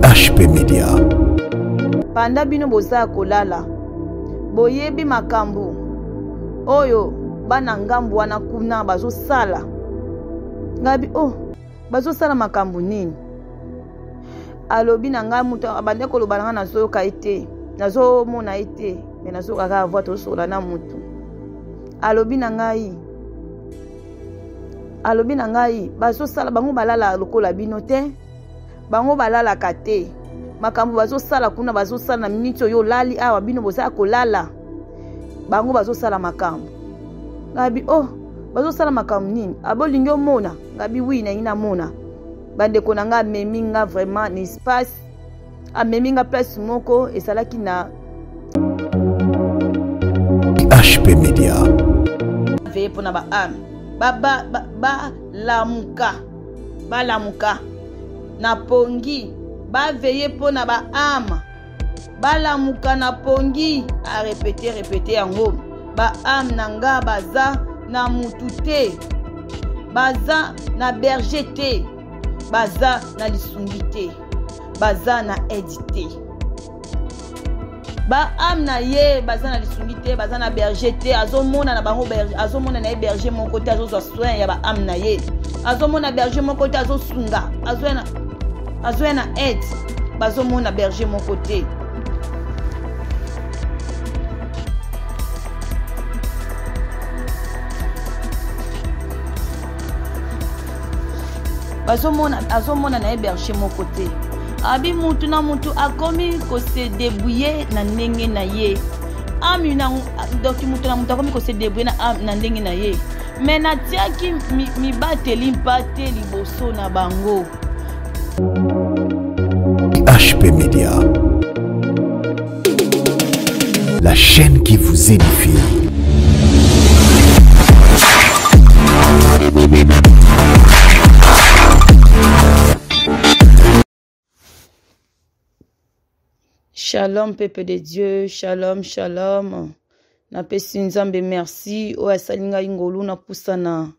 HP Media. Banda bino boza kolala. Boyebi makambo. Oyo bana ngambu wana kuna bazosala. Ngabi oh bazosala makambo nini? alobi na ngai moto abandi koloba na ngai nazoyoka ye te nazomona ye te me nazokaka avoi tosola na motu alobi na ngai alobi na ngai bazosala bango balala lokola bino te bango balalaka te makambo bazosala kuna bazosala na miniti oyo olali awa bino bozala kolala bango bazosala makambo ngabi o oh, bazosala makambo nini abolingi ah, omona ngabi wi nalingi namona bandeko na nga amemi nga vraiment na espace amemi nga place moko esalaki na hp media veye mpona baame balamuka ba, ba, ba, balamuka na pongi baveye mpo na baama balamuka na pongi arepete repete yango baame na nga baza na mutu te baza na berger te baza na lisungi te baza na aide te baame na ye baza na lisungi te baza na berger te azomona na bango azomona na ye berger moko te azozwa soin ya baame na ye azomona berger moko te azosunga azoya bazwya na aide bazomona berger moko te azomona na ye berger moko te abi mutu na mutu akomi kosedebouye na ndenge na ye ami donc mutu na mutu akomi kosedebouye na ndenge na ye me natiaki mibateli mpa te liboso na bango mi HP Media, la chaîne qui vous édifie. Shalom, peuple de Dieu, shalom, shalom. napesi nzambe merci O merci. ingolu na pousana.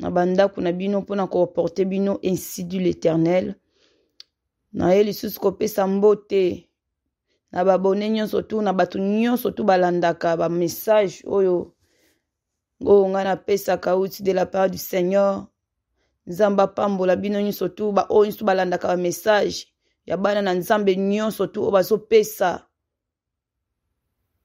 na bandako na bino porté bino ainsi du l'éternel naye lisusu kopesa mbote na babone nyonso tu na bato nyonso tu balandaka bamessage oyo oyo ngai napesaka outi de la part du seigneur nzambe apambola bino nyonso tu baoyo nyonso balandaka bamessage ya bana na nzambe nyonso tu oyo bazopesa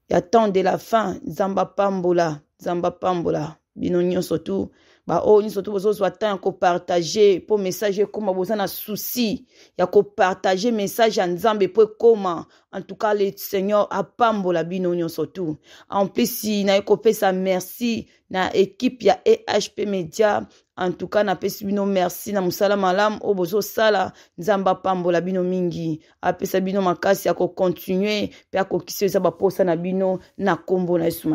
ya temps de la fin nzambe apambola nzambe apambola bino nyonso tu baoyo nyonso to soit temps ko partager pour message vous en a susi ya partager message en nzambe pour comment en tout cas le seigneur apambola bino nyonso surtout en plus naye sa merci na ekipe ya ehp media en na napesi bino merci na mosala alam oyo bozosala pambo pambola bino mingi apesa bino makasi ya kokontinue mpe akokisi eza posa na bino na kombo na yesu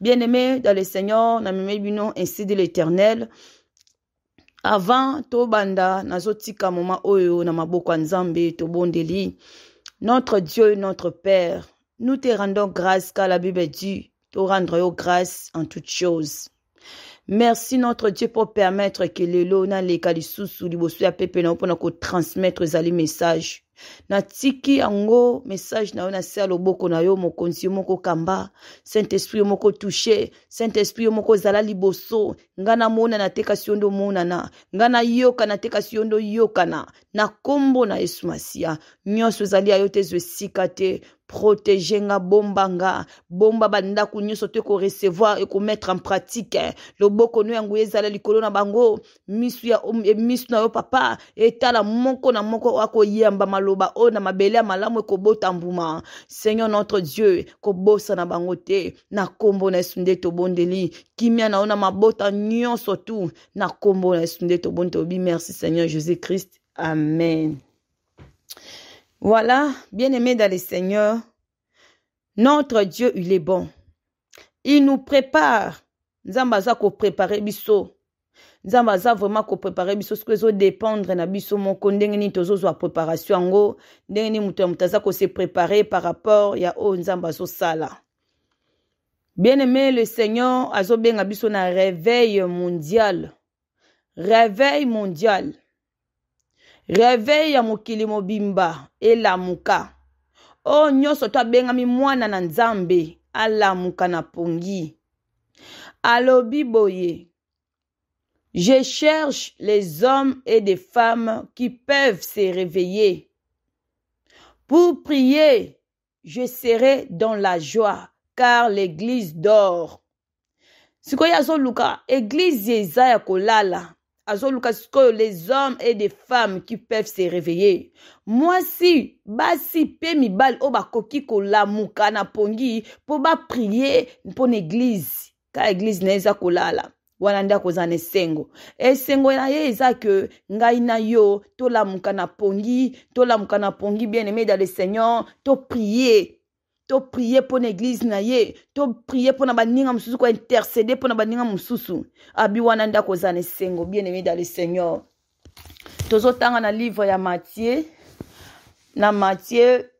bien aimé dans le seigneur meme bino ainsi de l'éternel avant banda to na zotika moma oyo na maboko ya nzambe tobondeli notre dieu notre père nous te rendons grâce car la bible dit te rendre grâce en toutes choses merci notre dieu mpo permettre ke lelo naleka lisusu liboso ya pepe na yo mpona kotransmettre ezali message natiki yango message na yo na se ya loboko na yo mokonzi yo moko kamba saint esprit yo moko touche saint esprit yo moko ozala liboso ngai namonana te kasi yo nde omonana ngai nayokana te kasi yo nde oyokana na nkombo na yesu masiya nyonso ezali ya yo te ezwa esika te protege nga bomba nga te ko recevoir to ko mettre en pratique loboko no yango ezala likolo na bango misu ya eh, misu na yo papa etala moko na moko yamba maloba ona oh, na mabele ya malamu bota mbuma seigneur notre dieu na bango te na kombo na yesu to bondeli kimia na ona mabota nyoso tu na kombo na yesu to merci seigneur jésus christ amen voilà, bien-aimés dans le Seigneur, notre Dieu, il est bon. Il nous prépare. préparé ko préparer biso. Nzambaza vraiment préparé préparer biso ce que nous dépendre na biso mon préparé tozo zo préparation ngo, préparé muto mutaza ko se préparer par rapport ya o oh, Bien-aimé, le Seigneur azo benga biso na réveil mondial. Réveil mondial. reveil ya mokili mobimba elamuka oyo oh, nyonso to abengami mwana na nzambe alamuka na pongi alobi boye je cherche les hommes et des femmes qui peuvent se réveiller pour prier je serai dans la joie car l'église dort sikoyo azoluka eglize eza ya kolala azoluka les hommes et des femmes qui peuvent se réveiller mwasi basi pe koki oba la kolamuka na pongi po ba prier pour l'église ka église na ye la kolala wana nde akoza sengo E sengo na ye eza ke ngai na yo na pongi na pongi bien aimé dans le seigneur prier to prier pour l'église. Tu to prier pour na baninga pour intercéder pour na baninga mosusu abi wana ndako oza bien aimé dans le seigneur tanga na livre ya matthieu na matthieu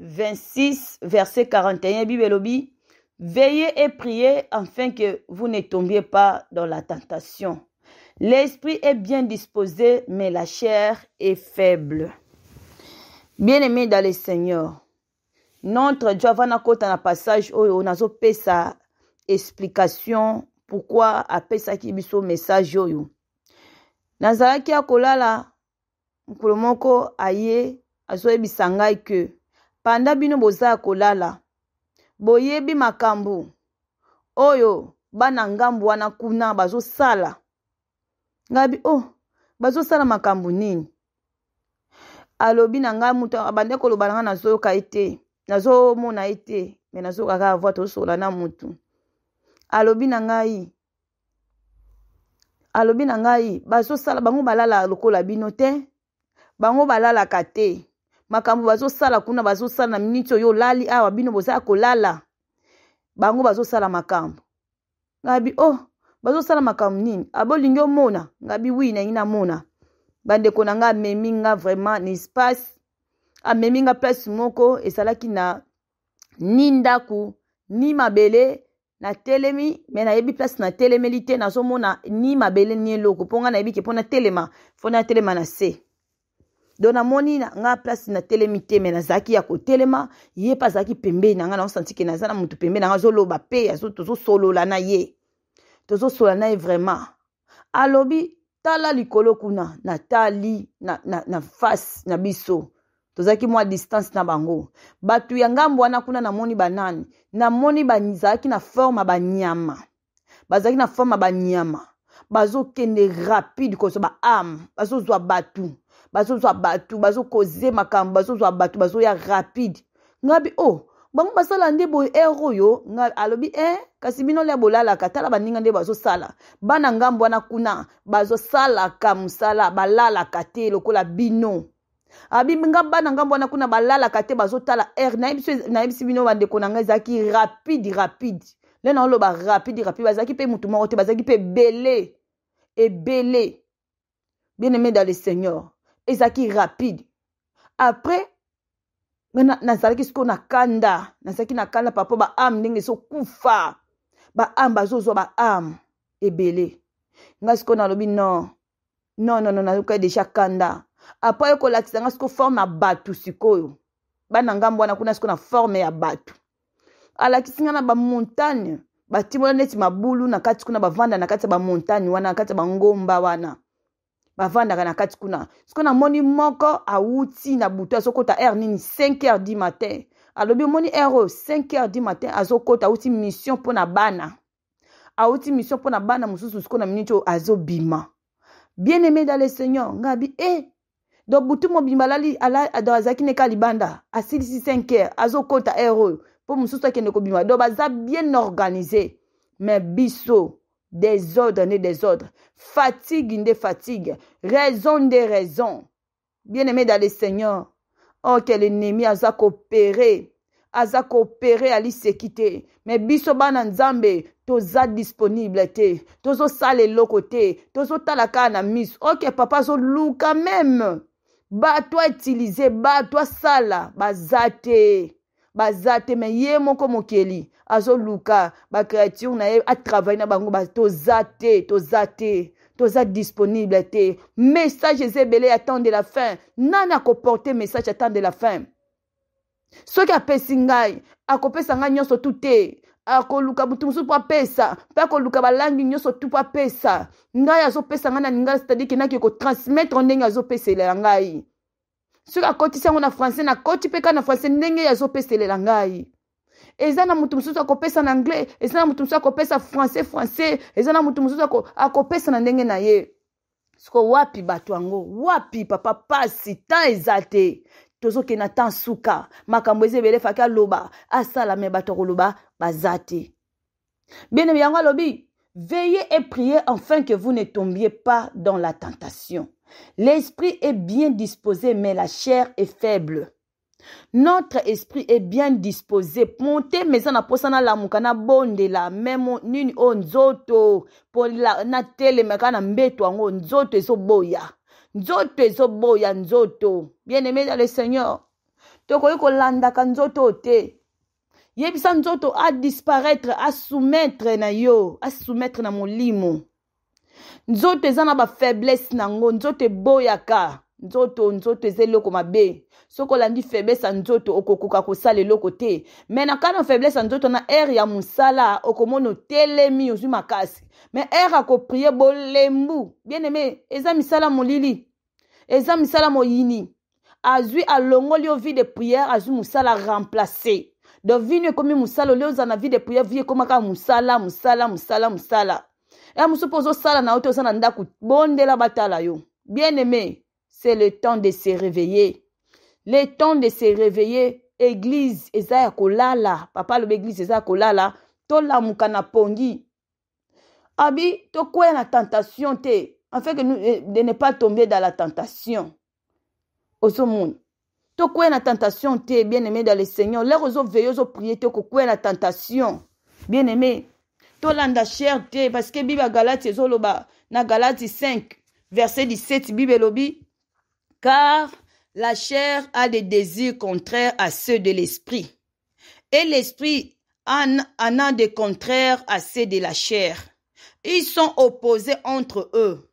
26 verset 41 bible lobi veillez et priez afin que vous ne tombiez pas dans la tentation l'esprit est bien disposé mais la chair est faible bien aimé dans le seigneur notre dieu avant nakota na passage oyo oh, nazopesa explication pourkui apesaki biso message oyo oh, nazalaki akolala mokolo moko aye azoyebisa ngai ke panda bino boza ya kolala boyebi makambo oyo oh, bana ngambu wana kuna bazosala ngabi o oh, bazosala makambo nini alobi na ngai moto abandi koloba na ngai nazoyoka ye te nazomona ete te me nazo kaka avoi tosola na motu alobi na ngai alobi na ngai bazosala bango balala lokola bino te bango balalaka te makambo bazosala kuna bazosala na miniti oyo olali awa bino bozala kolala bango bazosala makambo ngabi o oh, bazosala makambo nini abolingi ah, omona ngabi wi nalingi namona bandeko na nga amemi nga vraiment na espace amemi nga place moko ezalaki na ni ndaku ni mabele natelemi me nayebi place natelemeli te nazomona ni mabele ni eloko mpo nga nayebi ke mpo natelema mpo natelema na se do namoni nga place natelemi te me nazalaki ya kotelema ye mpe azalaki pembeni na nga naosanti ke naza na motu pembeni na nga azoloba mpe tozosolola na ye tozosolola na ye vraiment alobi tala likolo kuna natali na, na, na face na biso tozalaki mwa distance na bango bato ya ngambo wana kuna namoni banani namoni bazalaki na forme ya banyama bazalaki na forme ya banyama bazokende rapide kozwa baame bazozwa bato bazozwa bato bazokoze makambo bazozwa bato bazoya rapide ngabi o oh, bango basala nde boye ere eh, oyo alobi e eh, kasi bino lia bolalaka tala baninga nde bazosala bana ngambo wana kuna bazosalaka mosala balalaka te lokola bino abimbi ngambo na ngambo wana kuna balalaka te bazotala aire nayebisi bino bandeko na ngai ezalaki rapide rapide nde naoloba rapide rapide bazalaki mpe motu moko te bazalaki mpe ebele ebele bien aimé dans le seigneur ezalaki rapide après nazalaki sikoyo na kanda nazalaki na kanda papa baame ndenge ezokufa baame bazozwa baame ebele ngai sikoyo nalobi non non non non nayokai deja kanda apres oyo kolakisa nga sikoyo forme ya bato sikoyo bana ngambo wana kuna sikoyo na forme ya bato alakisi nga na bamontagne batimola neti mabulu na kati kuna bavanda na kati ya bamontagne wana na kati ya bangomba wana bavandaka na kati kuna sikoyo namoni moko awuti na butu azokota aire nini 5 heure du matin alobi omoni aire oyo 5 heure du matin azokota awuti mission mpona bana awuti mission mpona bana mosusu sikoyo na miniti oyo azobima bien aimé dans le seigneur ngai abi e eh, donc butu mobimba alali azalaki neka libanda asilisi 5 heure azokɔta heure oyo mpo mosusu akende kobima donc baza bien organise mais biso désordre nde désordre fatigue nde fatigue raison nde raison bien aimé dans le seigneur or oh, ke l'ennemi aza koopere aza koopere aliseki te me biso bana nzambe toza disponible te tozosala eloko te tozotala kaka na miso oke okay, papa azoluka meme bato autilize bato asala baza te baza te me ye moko mokeli azoluka bacréature na ye atravaille na bango toza te toza te toza disponible te message eza ebele ya temps de la fin nani akoporte message ya temps de la fin soki apesi ngai akopesa ngai nyonso tu te akoluka butu mosusu mpo apesa mpe akoluka balangi nyonso tu mpo apesa ngai azopesa ngai na ningai cetadire ke naki kotransmettre ndenge azopeselela ngai soki akotisi yango na francais nakoti mpe kaka na francais ndenge ye azopeselela ngai eza na motu mosusu akopesa na anglais eza na motu mosusu akopesa francais francais eza na motu mosusu akopesa na ndenge na ye siko wapi bato yango wapi papa pasi tan eza te Tozo ta nsuka makambo eza ebele efaki aloba asala me bato l'oba, bazate. bien-aimé veillez et priez afin que vous ne tombiez pas dans la tentation l'esprit est bien disposé mais la chair est faible notre esprit est bien disposé motema posana na mposa bonde la memo nini onzoto, oh, nzoto mpo natelemaka na mbeto yango nzoto ezoboya boya. nzoto ezoboya nzoto bien aimé dans le seigneur tokoki kolandaka nzoto o te yebisa nzoto adisparaître asoumettre na yo asoumettre na molimo nzoto eza na bafaiblesse nango nzoto eboyaka nzoto nzoto eza eloko mabe soki olandi faiblesse ya nzoto okokoka kosala eloko te me na kana faiblesse ya nzoto na aire ya mosala okomona otelemi ozwi makasi me aire akoprie bolembu bien aime eza misala molili eza misala moyini azwi alongoli yo vie de priere azwi mosala remplace donc vino ekomi mosala olie oza na vie de priere vie ekoma kaka mosala mosala mosala mosala ya mosupe ozosala na yo te oza na ndako bondela batala yo bien aime C'est le temps de se réveiller. Le temps de se réveiller. Église eza kolala papa l'obéglise, église a kolala To na pongi abi tokwela na tentation te fait, que nous eh, de ne pas tomber dans la tentation To quoi na tentation te bien aimé dans le seigneur lere tu prier te quoi la tentation bien aimé l'anda cher te parce que bible Galati galati na galati 5 verset 17 bible lobi car la chair a des désirs contraires à ceux de l'esprit, et l'esprit en, a des contraires à ceux de la chair. Ils sont opposés entre eux,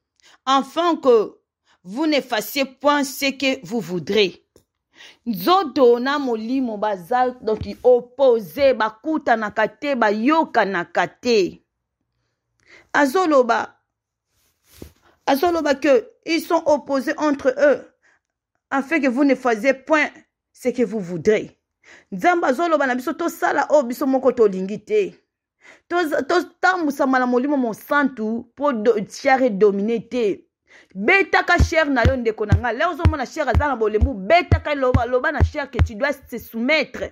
afin que vous ne fassiez point ce que vous voudrez. opposé azoloba azoloba que ils sont opposés entre eux afin que vous ne fassiez point ce que vous voudrez Nzamba zolo bana biso sala o biso moko To te totambusama mon molimo po do share Beta betaka cher na yo ndeko na ngai lero ozomona cher aza na Beta betaka loba, loba na shere que tu dois se soumettre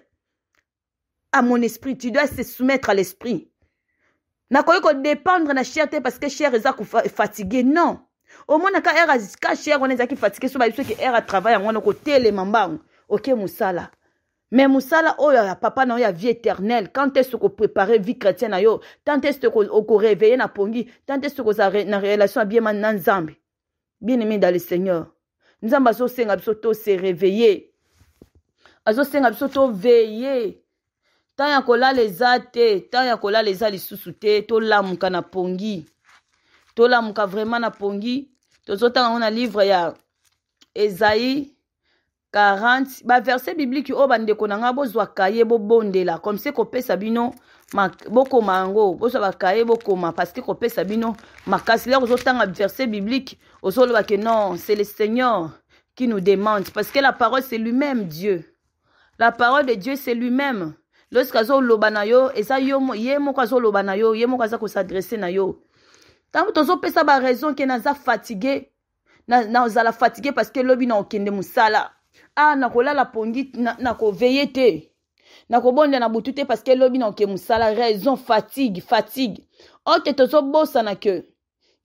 à mon esprit tu dois se soumettre à l'esprit nakoki dépendre na chère te parce que shere eza fatigué non omona ka aire kashe aire wana ezalaki fatike so bayebi soki aire ya travail yango wana kotelema mbango oke mosala me mosala oyo oh ya papa na yo ya vie éternelle quand ese okoprépare vie chrétienne na yo tant ese okoreveye na pongi tant ese okozala na relation ya biema na nzambe bien aimé dans le seigneur nzambe azosenga biso tose réveille azosenga biso toveye ntan ya kolala eza te ntan ya kolala eza lisusu te tolamuka na pongi tolamuka vraiment na pongi tozotanga ngo na livre ya ezayi 40 verset biblique oyo bande na ngai bozwa kaye la. comme se pesa bino bokoma yango bozwa bakaye que ko pesa bino makasi lere ozotanga verset biblike ozoloba ke non c'est le seigneur qui nous demande parce que la parole c'est lui-même dieu la parole de dieu c'est lui-même lorsque azoloba l'obana yo eza yo ye moko azoloba yo, yo ye moko aza kosadresse na yo ntango tozopesa baraison ke naza fatigue nazala fatigue parce ke lobi naokende mosala a ah, nakolala pongi nakoveye te nakobondela na butu te parce ke lobi naoke mosala raison fatigue fatigue oke tozobosana ke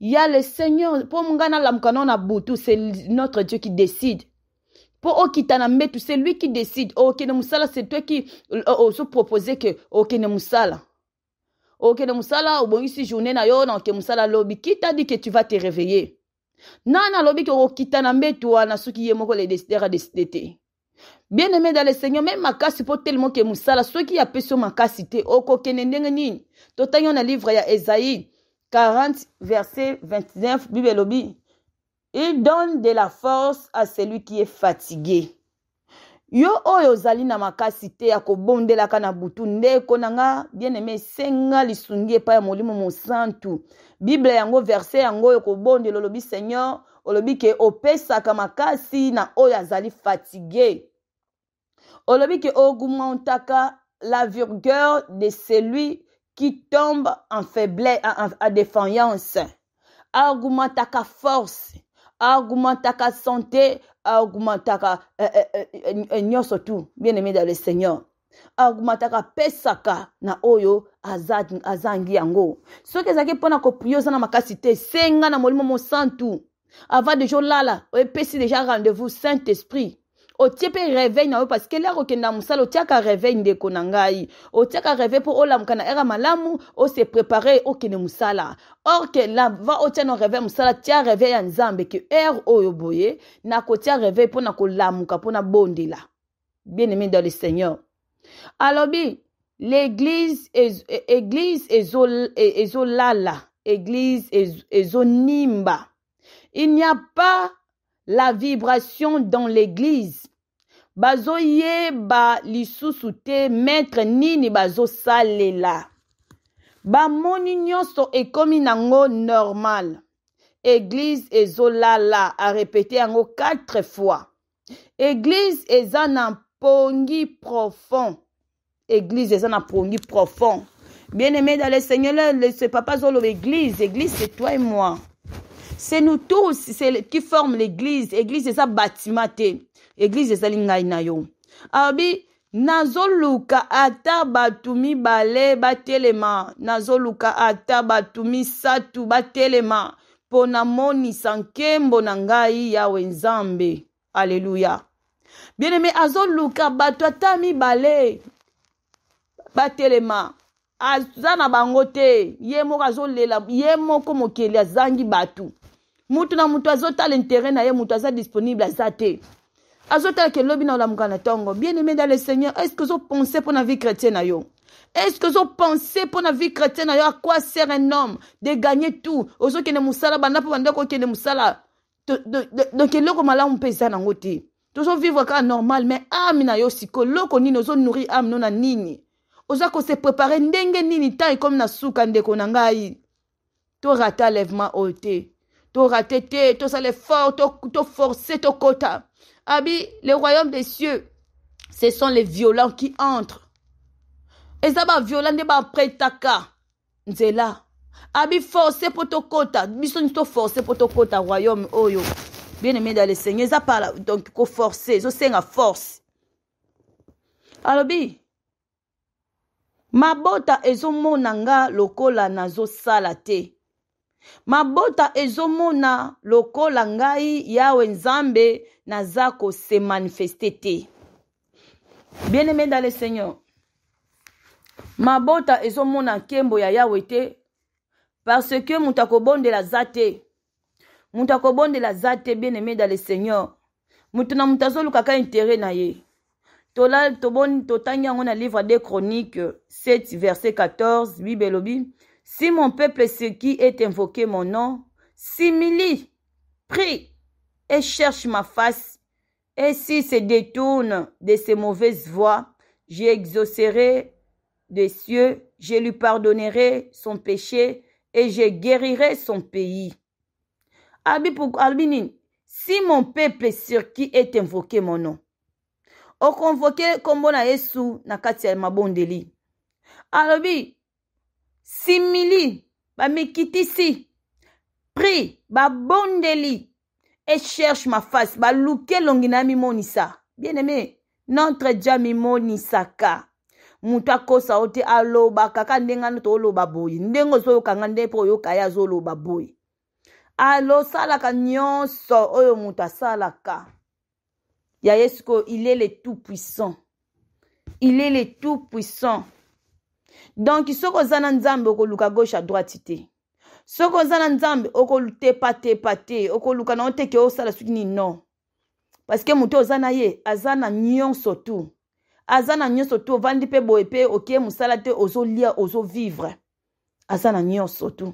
ya le seigneur mpo ngai nalamuka no na butu c'est notre dieu qui décide mpo okita na mbetu c'est lui qui décide okende mosala c'est toi qui euh, euh, ozopropose ke okende mosala ou bon ici journée na yo na oke qui t'a kita que tu vas te réveiller Nana lobi ke okokita na mbeto na soki ye moko le desider adeside bien aimé dans le seigneur même me makasi que tellement ke mosala soki ma yo cité te okokende ndenge nini tota yon na livre ya Esaïe 40 verset 29 bible lobi. il donne de la force à celui qui est fatigué yo oyo ozali na makasi te ya kobondelaka na butu nde ekonanga bien-aime esenga lisungi epai ya molimo mosantu bible yango verse yango oyo kobondela olobi seigneur olobi ke opesaka makasi na oyo azali fatigue olobi ke augmentaka la virgeur de celui qui tombe en faiblesse en, en, en défaillance argumentaka force argumentaka santé akumataka eh, eh, eh, nyonso tu bien aimé dans le seigneur akumataka apesaka na oyo azangi yango soki ezalaki mpona koprie oza na makasi te senga na molimo mosantu avant deja olala epesi deja rendez-vous saint esprit otie mpe reveil na yo parceke lere okende ya mosala otiaka reveil ndeko na ngai otiaka reveil mpo olamuka na ere malamu ose prepare okende mosala or ke lava otia na reveil mosala tia reveil ya nzambe ke ere oyo boye nakotia reveil mpo na kolamuka mpo na bondela bien aimé dans le seigneur alobi l'église église ezolala église ezonimba il n'y a pas la vibration dans l'église bazoyeba lissou te maître nini bazosalela so e ekomi nango normal Église la répété répéter ango quatre fois Église eza na pongi profond Église eza na pongi profond bien aimé dans le seigneur le, n'est pas papa azoloba l'église, église c'est toi et moi c'est nous tous c'est qui forme l'église église eza batima te église ezali ngai na yo alobi nazoluka ata bato mibale batelema nazoluka ata bato misato batelema mpo namonisa nkembo na ngai yawe nzambe aleluya bien aimé azoluka bato ata mibale batelema aza na bango te ye moko azolela ye moko mokeli azangi bato mutu na mutu azotala intere na ye mutu aza disponible azate. Azota ke lobi na la na tongo. bien aimé dans le seigneur est ce que vous pensez pour la vie chrétienne na est-ce que vous pensez pour la vie chrétienne na yo à quoi sert un homme de gagner tout ne mosala banda mpo ke ne mosala donc eloko malamu mpe na ngote. toujours vivre ka normal mais ami na yo sikoyo loko nini nourri am non na nini ko se prépare ndenge nini ntan kom na suka ndeko na ngai torata lèvement ote. Oh, torate te tosala effort toforce tokota abi le royaume des cieux ce sont les violents qui entrent eza baviola nde bapretaka nzela abi force mpo tokɔta biso nyonso toforce mpo tokɔta royaume oyo oh bien aimé dans le seigneur eza pala donc koforce ezosenga force alobi mabota ezomona nga lokola nazosala te mabota ezomona lokola ngai yawe nzambe naza kosemanifeste te bien aimé dans le seigneur mabota ezomona nkembo ya yawe te parce que moto akobondela aza te moto akobondela aza te bien aimé dans le seigneur moto na moto azolukaka intere na ye totangi yango na livre de chronique 7 verset 14 bible elobi Si mon peuple, ce qui est invoqué mon nom, s'imilie, prie et cherche ma face, et s'il se détourne de ses mauvaises voies, j'exaucerai des cieux, je lui pardonnerai son péché et je guérirai son pays. Albinin, si mon peuple sur qui est invoqué mon nom, O comme. na simili bamikitisi pri babondeli echerche ma face baluki elongi na ya mimonisa bien aime notre dia mimonisaka moto akosa o te alobaka ka ndenge ani tooloba boye ndenge ozoyokanga nde mpo oyoka ye azoloba boye alosalaka nyonso oyo moto asalaka ya ye sikoyo il est le tout puissant il est le tout puissant donki soki oza na nzambe okoluka gauche à droite te soki oza na nzambe okotepatepa te okoluka nango te ke osala soki nini non parceke moto oza na ye aza na nyonso tu aza na nyonso tu ovandi mpe boye mpe okie mosala te ozolia ozovivre aza na nyonso tu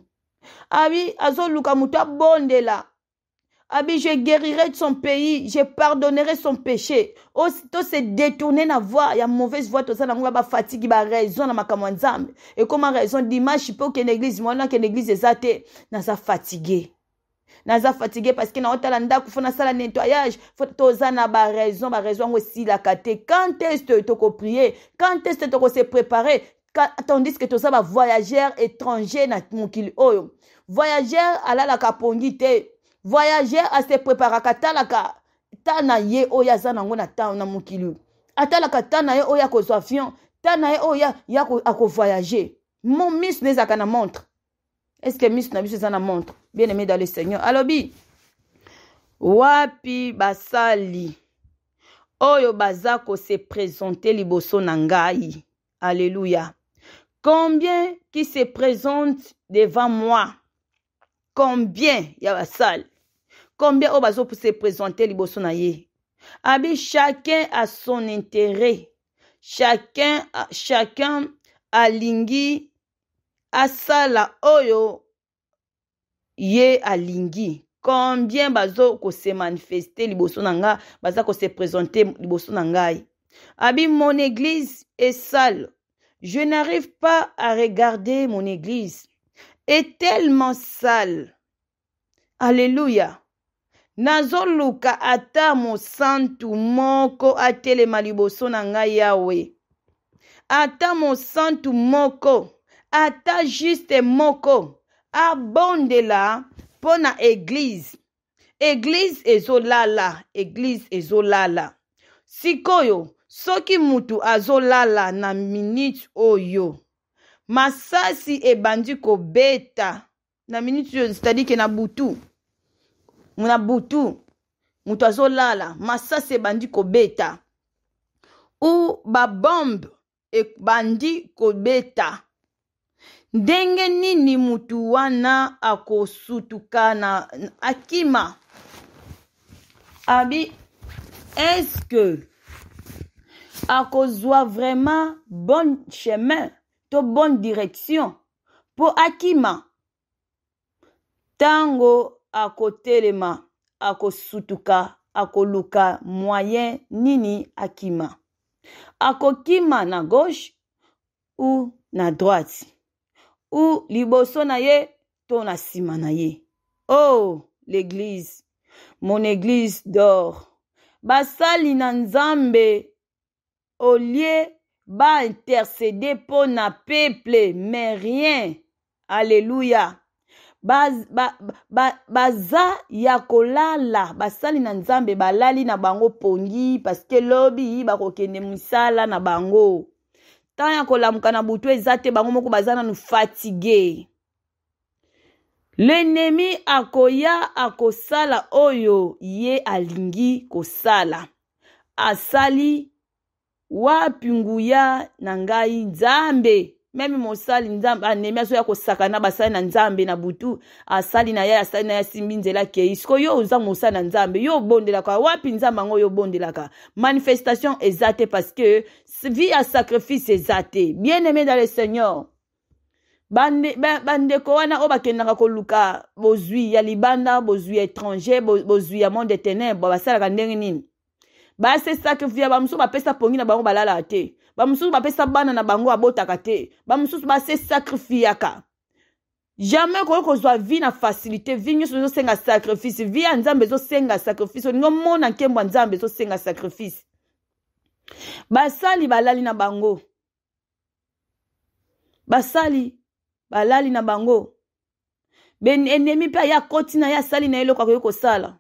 abi ah azoluka moto abondela Abi, je guérirai de son pays, je pardonnerai son péché. Aussitôt se détourner na voie, ya mauvaise voie, toza nango ba fatigue ba raison na makambo ya Nzambe. Et comment raison dimanche pe okende église, mwana okende église eza te, naza fatigué. naza fatigue parceke naotala ndako fo nasala nettoyage toza na baraison baraison yango esilaka te quand este tokoprie quand este tokose prépare tandis ke toza bavoyageur étranger na mokili oyo voyageur alalaka pongi te voyageur asepreparaka ah, talaka ta na ye oyo aza nango na ta na mokili atalaka ah, ta na ye oyo akozwa avion ta na ye oyo akovoyage mo miso na ezalaka na montre estce miso na biso eza na montre bien aimé dans le seigneur alobi wapi basali oyo baza kose présente liboso na ngai alleluya combien qui se présente devant moi combien ya sale combien au bazopuse présente liboso na ye abi chacun a son intérêt chacun, chacun Lingi a sala oyo ye a Lingi. combien bazo kosemanifeste liboso na nga baza koseprésente liboso na ngai abi mon église est sale. je n'arrive pas à regarder mon église est tellement sale aleluya nazoluka ata mosantu moko atelema liboso na ngai yawe ata mosantu moko ata juste moko abondela mpo na eglize eglize ezolala eglize ezolala sikoyo soki mutu azolala na minute oyo masasi ebandi kobeta na miniti oyo cetadire ke na butu na butu moto azolala masasi ebandi kobeta u babombe ebandi kobeta ndenge nini mutu wana akosutuka na akima abi eske akozwa vraiment bon chemin to bonne direction mpo akima ntango akotelema akosutuka akoluka moyen nini akima akokima na gauche ou na droite ou liboso na ye to na nsima na ye oh l'église mon église dor basali na nzambe au lieu baintercede mpo na peple mais rien alleluya baza ba, ba, ba ya kolala basali na nzambe balali na bango pongi paske lobi bakokende misala na bango ntan ya kolamuka na butu eza te bango moko baza nanu fatige lenemi akoya akosala oyo ye alingi kosala asali wapi nguya na ngai nzambe meme mosali nzambe anemi azoya kosakana basali na nzambe na butu asali na ye asali na ye asimbi nzela akei siko yo oza mosali na nzambe yo obondelaka wapi nzambe yango oyo obondelaka manifestation eza te parce que vie ya sacrifice eza te bien aimé dans le seigneur bandeko ba, bande wana oyo bakendaka koluka bozwi ya libanda bozwi ya étranger bozwi ya monde ténèbre basalaka ndenge nini basesaki via bamosusu bapesa pongi na bango balalaka te bamosusu bapesa bana na bango abotaka te bamosusu base sacrifiaka jamai okoki kozwa vi na facilité vi nyonso ezosenga sacrifice vi ya nzambe ezosenga sacrifice olingi omona nkembo ya nzambe ezosenga sacrifice basali balali na bango basali balali na bango benenemi mpe aya akoti na ye asali na eloko akoki kosala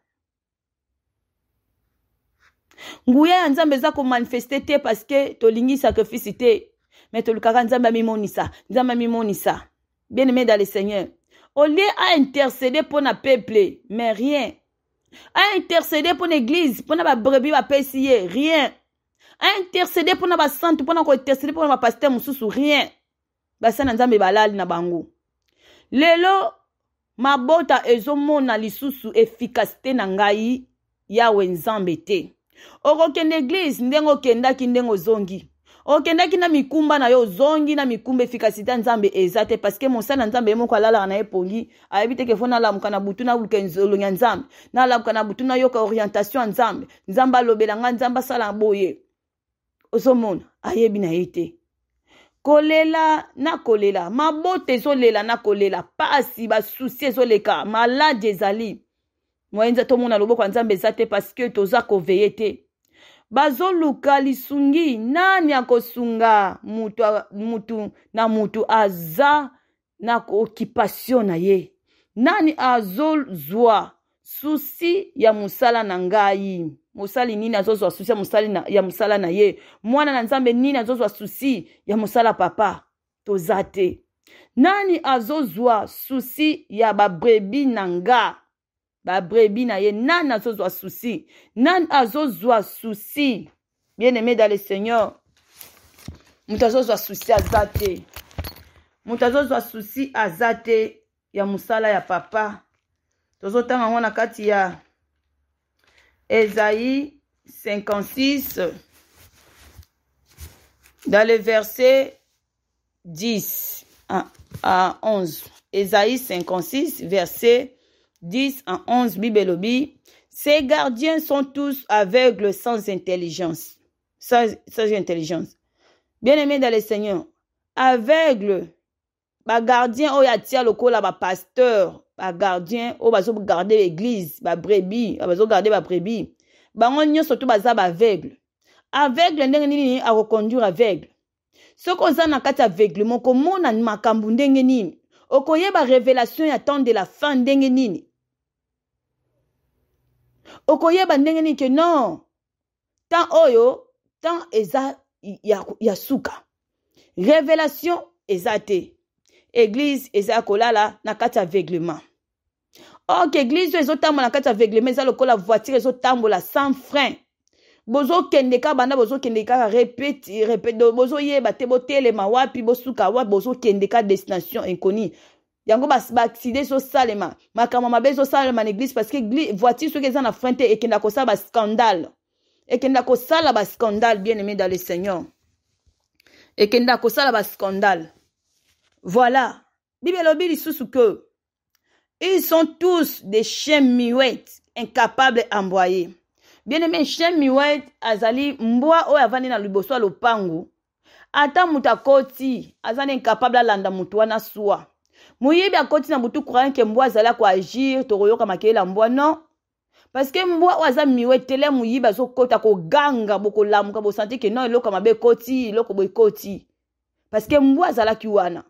nguya ya nzambe eza komanifeste te parceke tolingi sacrifice te me tolukaka nzambe amimonisa nzambe amimonisa bien aimé dans le seigneur au lieu aintercede mpo na peuple mais rien aintercede mpo na église mpo na babrebi bapesi ye rien aintercede mpo na basante mpo na kointercede mpo na bapaster mosusu rien basa na nzambe balali na bango lelo mabota ezomona lisusu efikasité na ngai yawe nzambe te okokenda eglize ndenge okendaki ndenge ozongi okendaki na mikumba na yo ozongi na mikumba efikasité ya nzambe eza te parceke mosala ya nzambe ye moko alalaka na ye pongi ayebi teke fo nalamuka na butu naluluka elongi ya nzambe nalamuka na butu nayoka orientation ya nzambe nzambe alobelanga nzambe asala boye ozomona ayebi na ye te kolela na kolela mabota ezolela na kolela pasi basusi ezoleka maladi ezali moyenza tomona loboko ya nzambe eza te parceke toza koveye te bazoluka lisungi nani akosunga mutu, mutu na mutu aza na okipasio na ye nani azozwa susi ya mosala na ngai mosali nini azozwa susi ya mosali na, ya mosala na ye mwana na nzambe nini azozwa susi ya mosala papa toza te nani azozwa susi ya babrebi na nga La na ye nani souci souci. Nan azozwa souci. bien aimé dans le seigneur moto souci souci aza souci Azate. azozwa susi ya musala ya papa tozo tanga kati ya Esaïe 56 dans le verset 10 à, 11 Esaïe 56 verset 10 à 11 Bibelobi. Ces gardiens sont tous aveugles sans intelligence. Sans, intelligence. Bien-aimés dans le Seigneur, aveugles, ba gardien a atia lokola ba pasteur, ba gardien oyo garder l'église, ba brebis, garder ba brebis. Bango nyonso to baza baveugle. Aveugle ndenge nini reconduire aveugle. Soki oza na kati a okomona makambo ndenge nini. okoyeba révélation ya temps de la fin ndenge nini okoyeba ndenge nini ke non temps oyo temps eza ya, ya suka révélation eza te eglize eza kolala na kati ya aveuglement ok eglize oyo ezotambola na kati ya aveuglement eza lokola voiture ezotambola sans frein bozokende kaka banda bozokende kaka repete repete bozoyeba te botelema wapi bosuka wapi bozokende kaka destination inconnue yango baaccident ezosalema makambo mabe ezosalema na eglize parce que voiture soki eza na frein te ekenda kosala bascandale ekenda kosala bascandale bien aimé dans le seigneur ekenda kosala bascandale voilà bible elobi lisusu que ils sont tous des chiens muets incapables emboye bien aimé chien muet azali mbwa oyo avandi na liboso ya lopangu ata moto akoti aza na incapable alanda moto wana swa moyebi akoti na butu croyant ke mbwa azali koagir tokoyoka makeyela mbwa non parceke mbwa oyo aza miwe tele moyibi azokota koganga bokolamuka bosanti ke non eloko mabe ekoti eloko bo ekoti parceke mbwa azalaki wana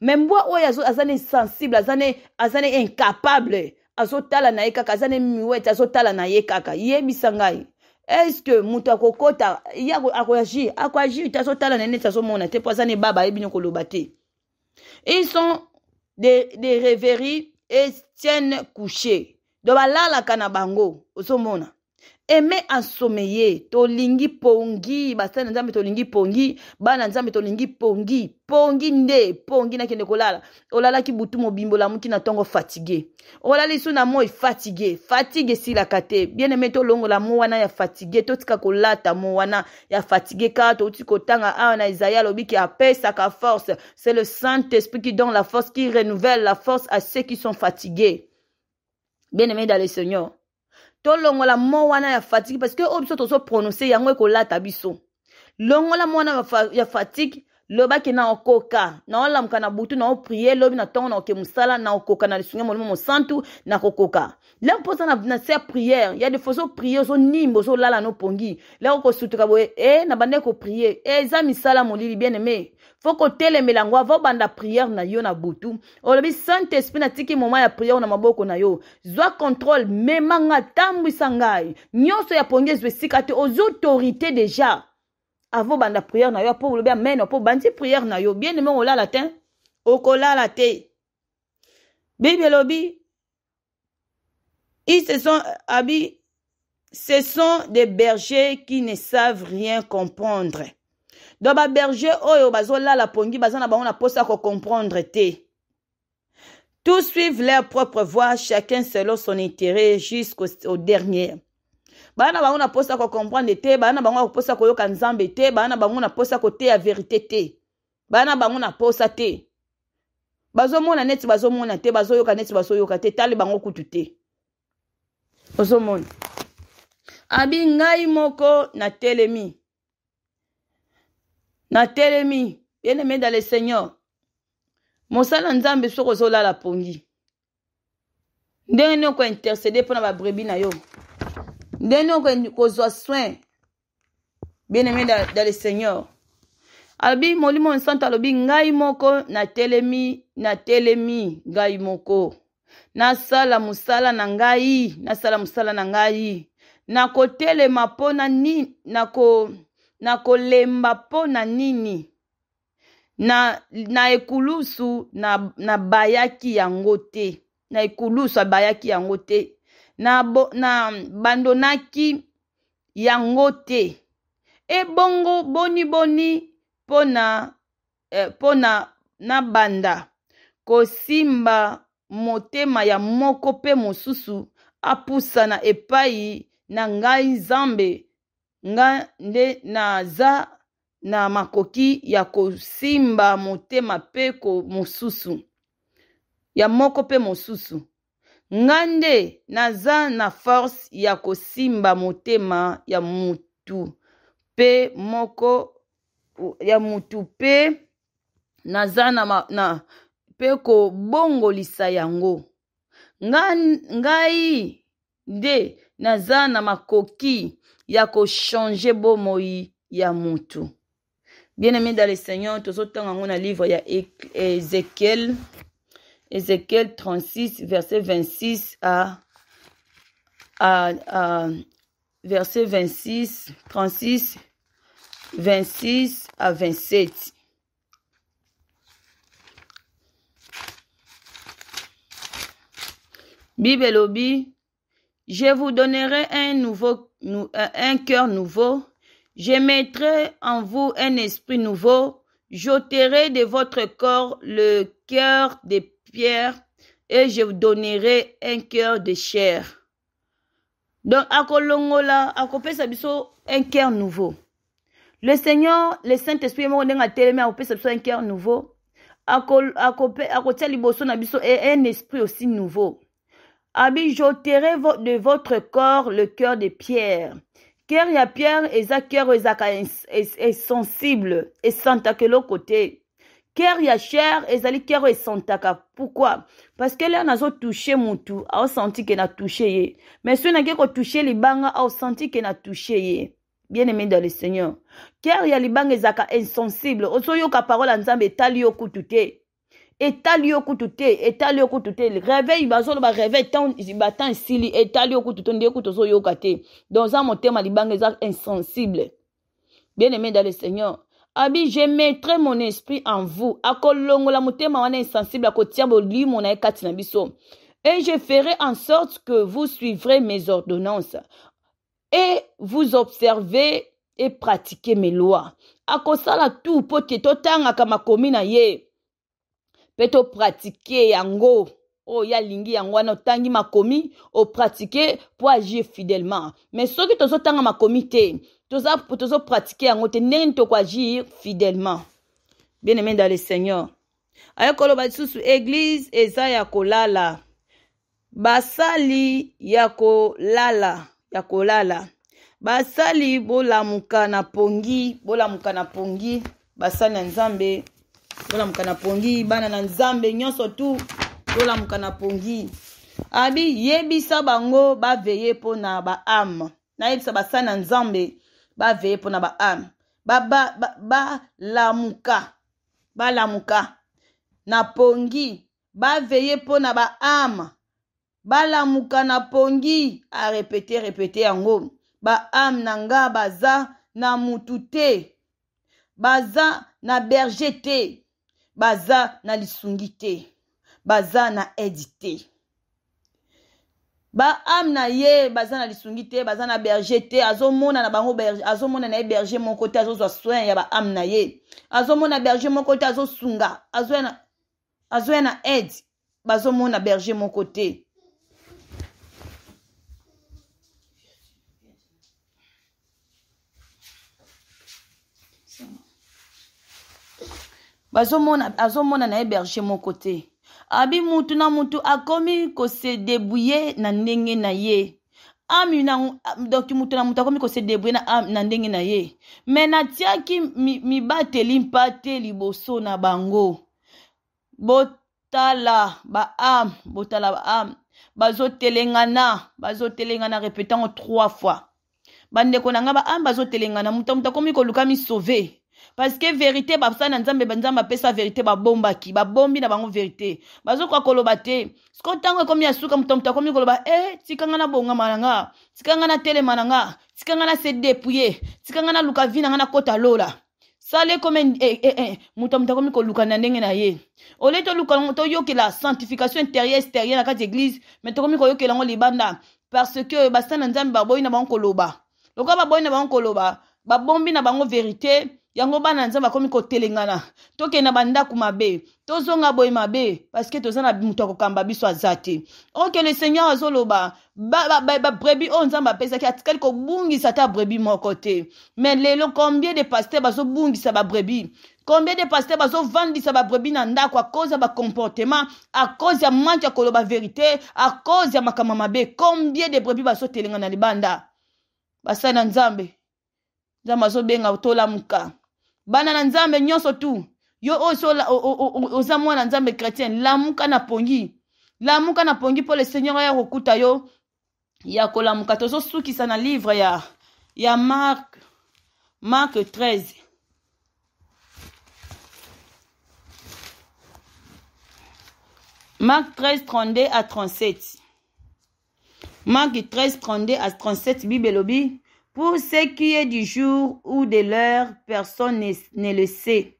me mbwa oyo aza ne sensible aza ne incapable azotala na ye kaka aza ne miwete azotala na ye kaka yebisa ngai estce moto akokota ye akoagir akoagir te azotala na ye neti azomona te mpo aza ne baba ayebi nokoloba te ils sont des, des rêveries et tiennent couchés donc balalaka na bango ozomona eme asome ye tolingi pongi basali na nzambe tolingi pongi bana nzambe tolingi pongi pongi nde pongi nakende kolala olalaki butu mobimbo olamuki na ntongo fatigue olali so na moi fatigue fatigue esilaka te bien aime tolongola mo wana ya fatigue totika kolata mo wana ya fatigue kaka touti kotanga awa na isaia alobi ki apesaka force c'est le saint esprit qui donne la force qui renouvelle la force à ceux qui sont fatigués bien aimé dans le seigneur tolongola mo wana ya fatigue parce que oyo biso tozoprononce yango ekolata biso longola mo wana ya fatigue lobaki na okoka naolamuka na butu naoprie lobi na ntongo naoke mosala naokoka na lisungi molimo mosantu nakokoka le mposa na, na ser priere ya defo ozoprie ozonimba ozolala na opongi lero kosutuka boye e na bandeki koprie eh, eza misala molili bien aime fo kotelemela yango ava obanda priere na yo na butu olobi saint esprit natiki moma ya priere na maboko na yo zwa contrôle mema nga tambwisa ngai nyonso ya pongi ezwa esika te ozwa autorité déjà ava obanda priere na yo mpo olobi amen mpo obandi priere na yo bien aime olala te okolala te bible elobi Ils se sont abi, Ce sont des bergers qui ne savent rien comprendre. Donc, les bergers, oyo, bazola la pongi, bazana ba on posa ko comprendre te. Tous suivent leur propre voie, chacun selon son intérêt jusqu'au dernier. bana bango na ko comprendre te bana bango na ko koyoka nzambe te bana bango na te ya verité te bana bango na posa te bazomona neti bazomona te bazoyoka neti bazoyoka te tali bango kutu te ozomona abi ngai moko natelemi natelemi bien aimé dans le seigneur mosala nzambe soki ozolala pongi ndenge nini okointercede mpo na babrebi na yo ndenge nini okozwa soin bien aimé dans, dans le seigneur abi molimo nsanto alobi ngai moko natelemi natelemi ngai moko nasala mosala na ngai nasala mosala na ngai nakotelema mpo na nini nako nakolemba mpo na nini na, na ekulusu nabayaki na, na yango te na ekulusu abayaki yango te nabandonaki na yango te ebongo boniboni mpo eh, na eh, mpo na nabanda kosimba motema ya moko mpe mosusu apusana epai na ngai nzambe nga nde naza na makoki ya kosimba motema mpe ko mosusu ya moko mpe mosusu nga nde naza na force ya kosimba motema ya mutu mpe moko ya mutu mpe naza na, ma, na, mpe kobongolisa yango ngai nde naza na makoki ya koshange bomoi ya motu bien aimé dans le seigneur tozotanga yango na livre ya ezekiel ezekiel 36 verset 26 à, à, à verset 26 36 26 à 27 Bible je vous donnerai un nouveau, euh, un cœur nouveau. Je mettrai en vous un esprit nouveau. J'ôterai de votre corps le cœur de pierre et je vous donnerai un cœur de chair. Donc, à akolongola, akopesa biso un cœur nouveau. Le Seigneur, le Saint-Esprit, moko ndenge donné à biso un cœur nouveau. un esprit aussi nouveau. Amis, j'ôterai de votre corps le cœur de pierre. Cœur a pierre, cœur est sensible, et esantaka côté. Cœur ya chair, est sans esantaka. Pourquoi? Parce que là, pas touché moutou, a senti qu'elle a touché Mais si n'a ko touché libanga, a senti qu'elle a touché bien aimé dans le Seigneur. Cœur ya libanga ezaka insensible. ka parole en nzambe tali yo etali yo kutu te etali yo Réveille, ba réveil tant, réveil batan sili, etali yo kutu te yokate. Dans un te donc insensible bien aimé dans le seigneur abi je mettrai mon esprit en vous akolongola motema wana insensible Ako tiabo, na ye kati na et je ferai en sorte que vous suivrez mes ordonnances et vous observez et pratiquez mes lois Ako tout pote totang, akama komina ye mpe topratike yango oyo oh, ye alingi yango wana otangi makomi opratike mpo agir fidèlement mais soki tozotanga makomi te tozopratike yango te ndenge tokoagir fidèlement bien aimé dans le seigneur aye koloba lisusu eglize eza ya kolala basali ya kolala ya kolala basali bolamuka na pongi bolamuka na pongi basali ya nzambe tolamuka na pongi bana na nzambe nyonso tu tolamuka na pongi abi yebisa bango baveye mpo na baame nayebisa basali na nzambe baveye mpo na baame balamuka ba, ba, balamuka na pongi baveye mpo na baame balamuka na pongi arepete repete yango baame na nga baza na mutu te baza na berger te baza na lisungi te baza na aide te baame na ye baza na lisungi te baza na berger te azomona na bango azomona na ye berger moko te azozwa soin ya baame na ye azomona berger moko te azosunga azoya na aide bazomona berger moko te bazomona azomona na ye berge moko te abi mutu na mutu akomi kosedebouye na ndenge na ye ami na donc mutu na mutu akomi kosedebouye na, na ndenge na ye me natiaki mibateli mi mpate liboso na bango botala baame botala baame bazotelengana bazotelengana repetango trois fois bandeko na nga baame bazotelengana mutu na mutu akomi koluka misove parceke verité basali na nzambe banzambe apesa verité babombaki babombi na bango verité bazokoka koloba te siko ntango ekomi ya suka moto moto akomi koloba e tikanga na bongama na nga tikanga na telema na nga tikanga na se depuye tikanga na luka vi na nga na kota lola sale comme eh, eh, eh. moto moto akomi koluka na ndenge na ye ole toluka toyokela sanctification intérieure extérieure na kati église me tokomi koyokela yango libanda parce que basali na nzambe baboyi na bango koloba lokola baboyi na bango koloba babombi na bango verité yango bana nzambe akómi kotelengana tokenda bandako mabe tozonga boye mabe parceke toza na moto akokamba biso aza te oke le seigneur azoloba babrebi oyo nzambe apesaki atikali kobungisa ata brebi moko te me lelo combien de paster bazobungisa babrebi combien de paster bazovandisa babrebi na ndako akozi ya bacomportement akozi ya manki ya koloba verité akozi ya makambo mabe combien de brebi bazotelenga na libanda basali na nzambe nzambe azobenga tolamuka bana na nzambe nyonso tu yo oyo so oza mwana nzambe chrétien lamuka na pongi lamuka na pongi mpo le seigneur aya kokuta yo ya kolamuka tozosukisa na livre ya, ya mark mark 13 mark 13 32 à 37 mark 13 32 à 37 bible elobi Pour ce qui est du jour ou de l'heure, personne ne le sait,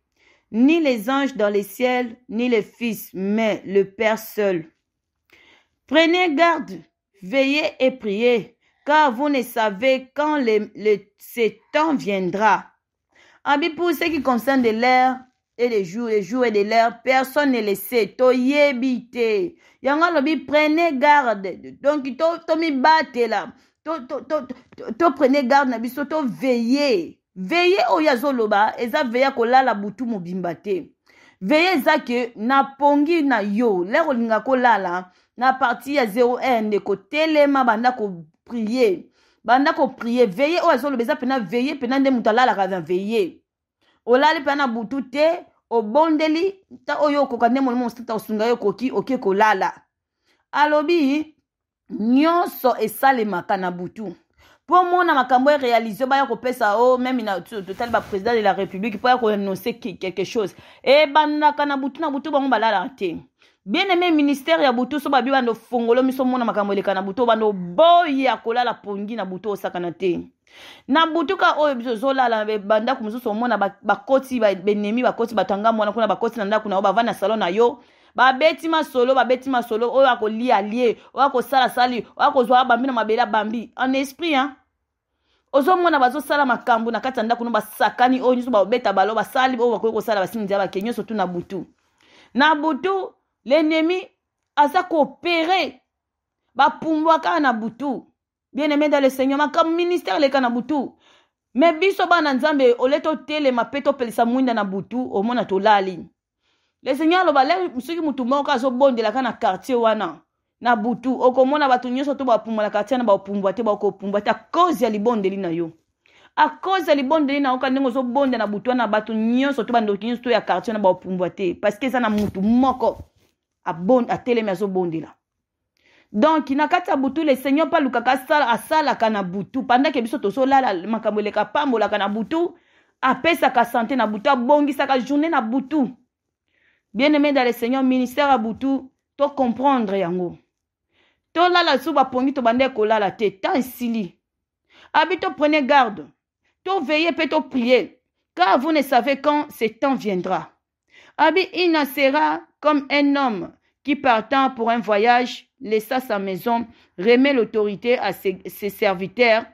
ni les anges dans les ciels, ni les fils, mais le Père seul. Prenez garde, veillez et priez, car vous ne savez quand le, ce temps viendra. pour ce qui concerne de l'air et les jours, les jours et de l'air, personne ne le sait. Toyebite. Yango lobi, prenez garde. Donc, to, to là. toprenez garde na biso toveye veye oyo azoloba eza veye kolala butu mobimba te veye eza ke napongi na yo lere olinga kolala na parti ya 01 ndeko telema banda koprie banda koprie veye oyo azoloba eza mpena veye mpena nde moto alalaka na veye olali mpena na butu te obondeli nta oyo okoka nde molimo mosita osunga yo okoki oke kolala alobi nyonso esalemaka na butu mpo mona makambo erealize baya kopesa o oh, meme na totali baprésident de la république mpo ya koannonce quelque chose ebandaka na butu na butu bango balalaka te bien aimé ministère ya butu so babi bando fongolo miso mona makambo eleka na butu bando boya kolala pongi na butu osakana te na butuka oyo biso ozolala bandako mosusu omona bakoti benemi bakoti batanga mwana kuna bakoti na ndako na yo bavandi na salon na yo babeti masolo babeti masolo oyo akolia lie oyo akosalasali oyo akozwa bambi na mabele abambi en esprit hein? ozomona bazosala makambo na kati ya ndako no basakani oyo nyonso babeta balo basali oyo bakoki kosala basinzia bake nyonso tu na butu na butu lenemi aza koopere bapumbwa kaka na butu bien aimé dans le seigneur makambo ministère eleka na butu me biso bana nzambe ole totelema mpe topelisa mwinda na butu omona tolali le seigneur aloba lere soki motu moko azobondelaka na quartier wana na butu okomona bato nyonso to bapumbwa na quartier wana bapumbwa te bakopumbwa te akozi ya libondeli na yo akozi ya libondeli na yo kaka ndenge ozobonda na butu wana bato nyonso to bandoki nyonso to ya quartier wana bapumbwa te parceke eza na motu moko atelemi azobondela donk na kati ya butu le seigneur mpe alukaka asalaka na butu pandake biso tozolala makambo eleka apambolaka na butu apesaka sante na butu abongisaka journée na butu bien-aimé dans le seigneur ministère Aboutou, toi comprendre yango tolala prenez garde la kolala te temps sili. abi prenez garde peut to prier, car vous ne savez quand ce temps viendra abi il sera comme un homme qui partant pour un voyage laissa sa maison remet l'autorité à ses, ses serviteurs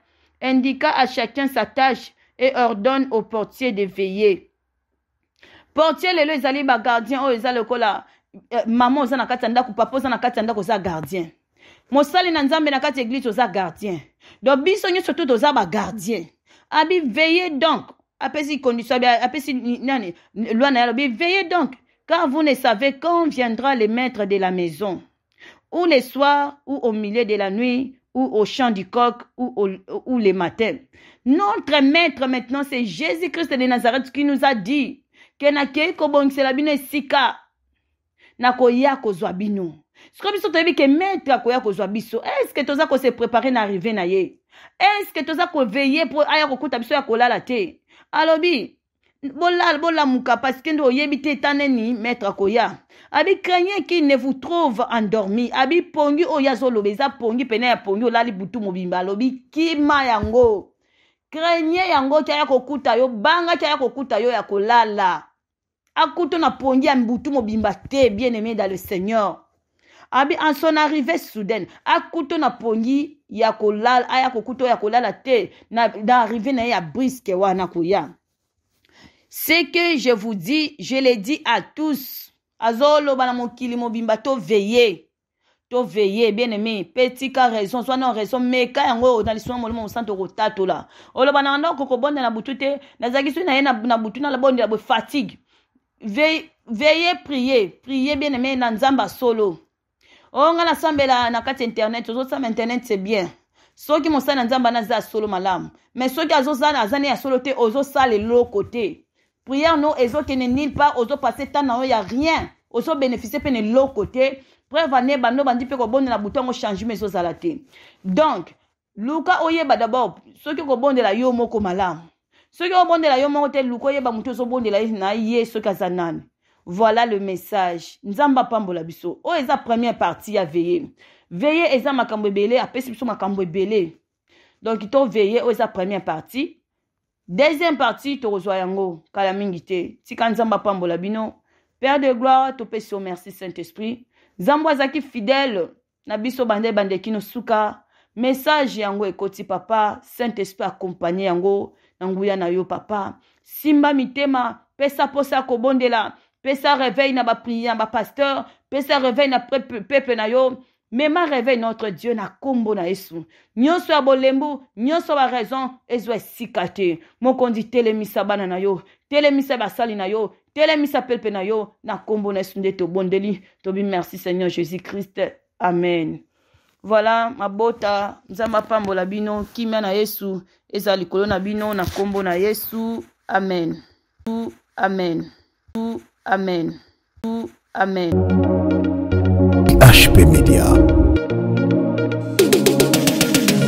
indiqua à chacun sa tâche et ordonne au portier de veiller portier lelo ezali ils oyo eza lokola euh, mama oza na kati ya ndako papa oza na kati ya ndako oza gardien mosali na nzambe na kati ya eglize gardien donc biso nyonso to toza abi ah, veye donc apesi nani loi na donc car vous ne savez quand viendra le maître de la maison ou le soir ou au milieu de la nuit ou au chant du coq ou, au, ou le matin. Notre maître maintenant, c'est Jésus-Christ de Nazareth qui nous a dit ke nakei kobongisela bino esika nakoya kozwa bino sikoyo biso toyebi ke maître akoya kozwa biso estce toza kose prépare na arrive na ye estce toza koveye mpo aya kokuta biso ya kolala te alobi bolala bolamuka parceke nde oyebi te ta neni maître akoya abi craignez qu'il ne vous trouve endormi abi pongi oyo azoloba eza pongi pene ya pongi olali butu mobimba alobi kima yango craignez yango ti aya kokuta yo banga ti aya kokuta yo ya kolala akutu na pongi ya mbutu mobimba te bien aimé dans le seigneur abi en son arrivée soudaine akutu na pongi ya kolala aya ah, kokuta oyo ya kolala te na, na arrivée na ye ya briske wana koya ce que je vous dis je le dis à tous azoloba na mokili mobimba toveye toveye bien aimé mpe tika raison so wana raison meka yango na lisoma molimo mosantu okotatola oloba na ndako kobondela butu te nazalaki soki na ye na butu nalabondela boye fatigue Ve, veye prie prie bien aime na nzambe asolo o oh, ngai nasambela na kati internet tozosamba internet c'est bien soki mosali na nzambe ana aza asolo malamu mais soki azozala aza ne asolo te ozosala eloko te priere no ezokende nile part ozopasse temps na yo ya rien ozobénéficie mpe na eloko te preuve ane bando bandi mpe kobondela butu yango changement ezozala te donc luka oyeba dabord soki okobondela yo moko malamu soki obondela yo moko te luka oyeba la ozobondela na ye soki aza voilà le message pambo la biso O eza première partie ya veye veye eza makambo ebele apesi biso makambo ebele donc toveye o eza première partie deuxième partie tokozwa yango kala mingi te Nzamba pambo la bino père de gloire pe so, merci saint-esprit Zambwa zaki fidèle nabiso bande bande ebandeki suka message yango ekoti papa saint-esprit accompagne yango nguya yo papa simba mitema pesa posa kobondela pesa réveil na pasteur pasteur, pesa réveil na pepe na yo mema réveil notre dieu na kombo na yesu nyonso ya bolembu nyonso ba raison, ezwa sikate. te mokonzi telemisa bana na yo telemisa basali na yo telemisa pepe na yo na kombo na yesu nde bondeli. tobi merci seigneur jésus christ amen voilà ma bota ma pambo la bino kimia na yesu eza likolo na bino na nkombo na yesu amen tu amen tu amen tu amen hp media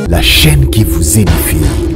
la chaîne qui vous édifie